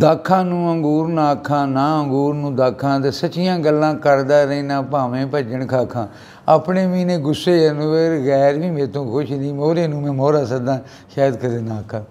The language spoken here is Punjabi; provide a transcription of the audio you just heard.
ਦਾਖਾਂ ਨੂੰ ਅੰਗੂਰ ਨਾ ਆਖਾਂ ਨਾ ਅੰਗੂਰ ਨੂੰ ਦਾਖਾਂ ਤੇ ਸੱਚੀਆਂ ਗੱਲਾਂ ਕਰਦਾ ਰਹਿਣਾ ਭਾਵੇਂ ਭੱਜਣ ਖਾਖਾਂ ਆਪਣੇ ਵੀ ਨੇ ਗੁੱਸੇ ਅਨਵੇਰ ਗੈਰ ਵੀ ਮੇਤੋਂ ਖੁਸ਼ ਨਹੀਂ ਮੋਹਰੇ ਨੂੰ ਮੈਂ ਮੋਹਰਾ ਸਦਾ ਸ਼ਾਇਦ ਕਦੇ ਨਾ ਆਖਾਂ